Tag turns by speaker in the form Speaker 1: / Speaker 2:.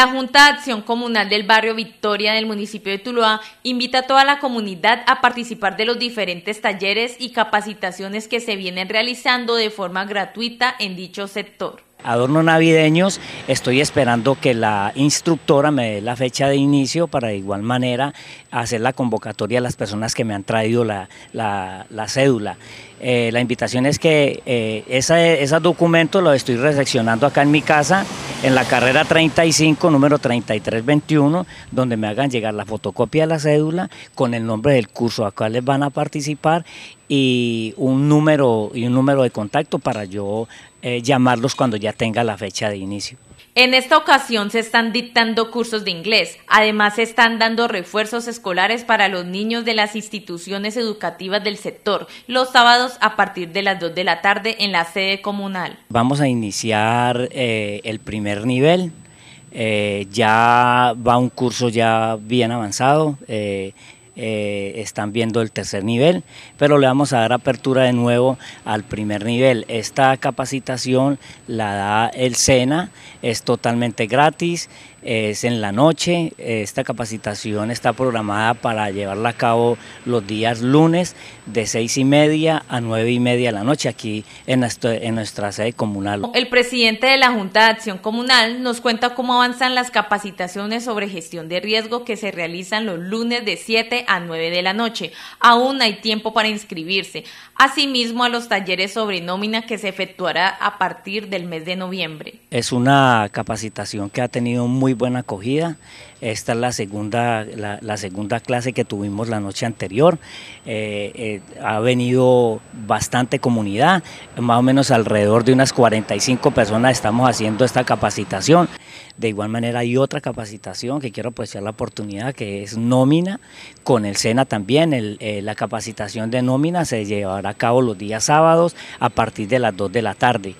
Speaker 1: La Junta de Acción Comunal del Barrio Victoria del municipio de Tuluá invita a toda la comunidad a participar de los diferentes talleres y capacitaciones que se vienen realizando de forma gratuita en dicho sector.
Speaker 2: Adorno navideños, estoy esperando que la instructora me dé la fecha de inicio para de igual manera hacer la convocatoria a las personas que me han traído la, cédula. Eh, la invitación es que eh, ese, documento lo estoy recepcionando acá en mi casa en la carrera 35, número 3321, donde me hagan llegar la fotocopia de la cédula con el nombre del curso a cual les van a participar y un número y un número de contacto para yo eh, llamarlos cuando ya tenga la fecha de inicio.
Speaker 1: En esta ocasión se están dictando cursos de inglés. Además, se están dando refuerzos escolares para los niños de las instituciones educativas del sector los sábados a partir de las 2 de la tarde en la sede comunal.
Speaker 2: Vamos a iniciar eh, el primer nivel. Eh, ya va un curso ya bien avanzado. Eh, eh, están viendo el tercer nivel, pero le vamos a dar apertura de nuevo al primer nivel. Esta capacitación la da el SENA, es totalmente gratis, es en la noche, esta capacitación está programada para llevarla a cabo los días lunes de seis y media a nueve y media de la noche aquí en, nuestra, sede comunal.
Speaker 1: El presidente de la Junta de Acción Comunal nos cuenta cómo avanzan las capacitaciones sobre gestión de riesgo que se realizan los lunes de 7 a 9 de la noche. Aún hay tiempo para inscribirse. Asimismo, a los talleres sobre nómina que se efectuará a partir del mes de noviembre.
Speaker 2: Es una capacitación que ha tenido muy buena acogida. Esta es la segunda, la, segunda clase que tuvimos la noche anterior. Eh, eh, ha venido bastante comunidad, más o menos alrededor de unas 45 personas estamos haciendo esta capacitación. De igual manera hay otra capacitación que quiero apreciar la oportunidad que es nómina con el SENA también. Eh, la capacitación de nómina se llevará a cabo los días sábados a partir de las 2 de la tarde.